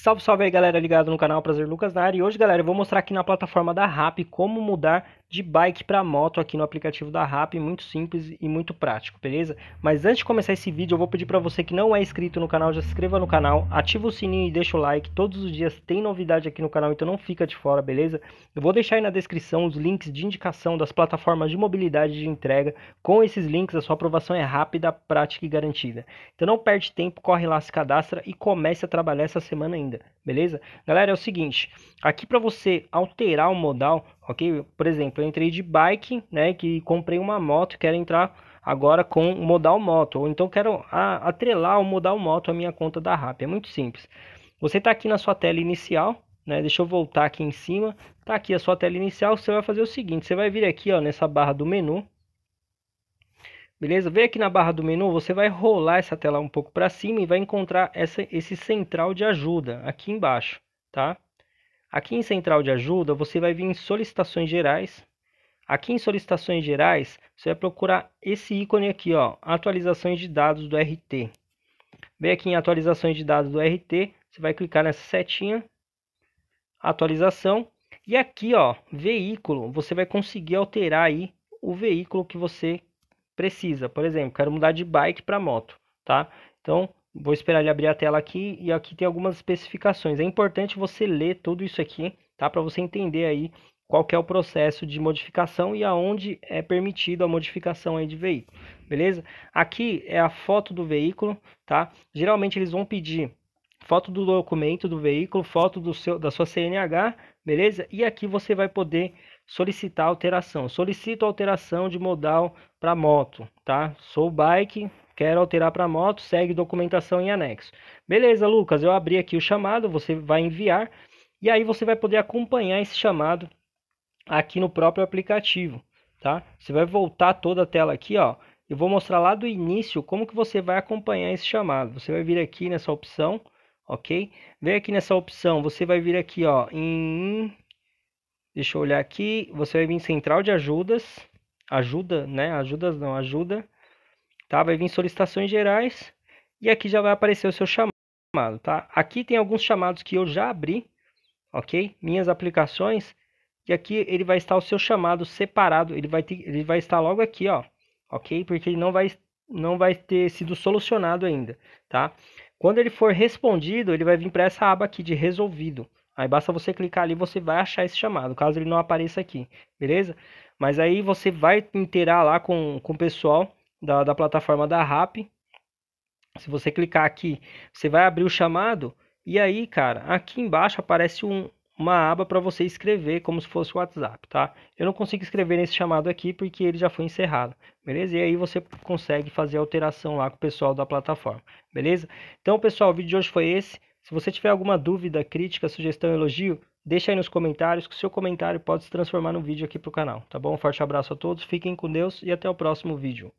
Salve, salve aí galera ligado no canal Prazer Lucas na área e hoje galera eu vou mostrar aqui na plataforma da RAP como mudar de bike para moto aqui no aplicativo da RAP, muito simples e muito prático, beleza? Mas antes de começar esse vídeo, eu vou pedir para você que não é inscrito no canal, já se inscreva no canal, ativa o sininho e deixa o like. Todos os dias tem novidade aqui no canal, então não fica de fora, beleza? Eu vou deixar aí na descrição os links de indicação das plataformas de mobilidade de entrega. Com esses links, a sua aprovação é rápida, prática e garantida. Então não perde tempo, corre lá, se cadastra e comece a trabalhar essa semana ainda, beleza? Galera, é o seguinte, aqui para você alterar o modal, ok? Por exemplo, eu entrei de bike, né, que comprei uma moto, quero entrar agora com modal moto, ou então quero atrelar o modal moto à minha conta da RAP, é muito simples. Você está aqui na sua tela inicial, né, deixa eu voltar aqui em cima, está aqui a sua tela inicial, você vai fazer o seguinte, você vai vir aqui ó, nessa barra do menu, Beleza? Vem aqui na barra do menu, você vai rolar essa tela um pouco para cima e vai encontrar essa, esse central de ajuda aqui embaixo, tá? Aqui em Central de Ajuda, você vai vir em Solicitações Gerais. Aqui em Solicitações Gerais, você vai procurar esse ícone aqui, ó, Atualizações de Dados do RT. Bem aqui em Atualizações de Dados do RT, você vai clicar nessa setinha, Atualização, e aqui, ó, Veículo, você vai conseguir alterar aí o veículo que você precisa. Por exemplo, quero mudar de bike para moto, tá? Então, Vou esperar ele abrir a tela aqui e aqui tem algumas especificações. É importante você ler tudo isso aqui, tá? Para você entender aí qual é o processo de modificação e aonde é permitido a modificação aí de veículo, beleza? Aqui é a foto do veículo, tá? Geralmente eles vão pedir foto do documento do veículo, foto do seu, da sua CNH, beleza? E aqui você vai poder solicitar alteração. Solicito alteração de modal para moto, tá? Sou bike, Quero alterar para moto, segue documentação em anexo. Beleza, Lucas, eu abri aqui o chamado, você vai enviar e aí você vai poder acompanhar esse chamado aqui no próprio aplicativo, tá? Você vai voltar toda a tela aqui, ó. Eu vou mostrar lá do início como que você vai acompanhar esse chamado. Você vai vir aqui nessa opção, ok? Vem aqui nessa opção, você vai vir aqui, ó, em... Deixa eu olhar aqui, você vai vir em central de ajudas, ajuda, né? Ajudas não, ajuda. Tá? Vai vir solicitações gerais e aqui já vai aparecer o seu chamado, tá? Aqui tem alguns chamados que eu já abri, ok? Minhas aplicações e aqui ele vai estar o seu chamado separado, ele vai, ter, ele vai estar logo aqui, ó, ok? Porque ele não vai, não vai ter sido solucionado ainda, tá? Quando ele for respondido, ele vai vir para essa aba aqui de resolvido. Aí basta você clicar ali, você vai achar esse chamado, caso ele não apareça aqui, beleza? Mas aí você vai inteirar lá com, com o pessoal da, da plataforma da RAP. Se você clicar aqui, você vai abrir o chamado. E aí, cara, aqui embaixo aparece um, uma aba para você escrever como se fosse o WhatsApp, tá? Eu não consigo escrever nesse chamado aqui porque ele já foi encerrado, beleza? E aí você consegue fazer alteração lá com o pessoal da plataforma, beleza? Então, pessoal, o vídeo de hoje foi esse. Se você tiver alguma dúvida, crítica, sugestão, elogio, deixa aí nos comentários, que o seu comentário pode se transformar num vídeo aqui para o canal, tá bom? Um forte abraço a todos, fiquem com Deus e até o próximo vídeo.